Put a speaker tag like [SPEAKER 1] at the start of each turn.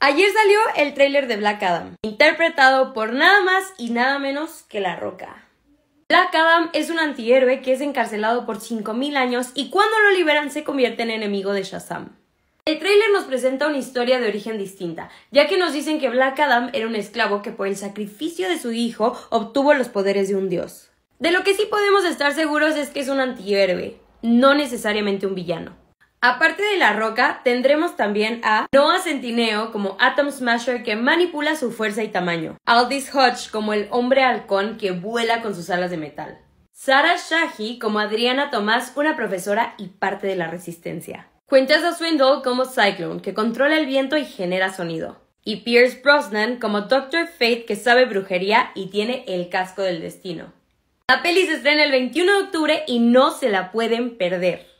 [SPEAKER 1] Ayer salió el tráiler de Black Adam, interpretado por nada más y nada menos que La Roca. Black Adam es un antihéroe que es encarcelado por 5.000 años y cuando lo liberan se convierte en enemigo de Shazam. El tráiler nos presenta una historia de origen distinta, ya que nos dicen que Black Adam era un esclavo que por el sacrificio de su hijo obtuvo los poderes de un dios. De lo que sí podemos estar seguros es que es un antihéroe, no necesariamente un villano. Aparte de La Roca, tendremos también a Noah Centineo como Atom Smasher que manipula su fuerza y tamaño, Aldis Hodge como el hombre halcón que vuela con sus alas de metal, Sara Shahi como Adriana Tomás, una profesora y parte de la resistencia, a Swindle como Cyclone que controla el viento y genera sonido, y Pierce Brosnan como Doctor Fate que sabe brujería y tiene el casco del destino. La peli se estrena el 21 de octubre y no se la pueden perder.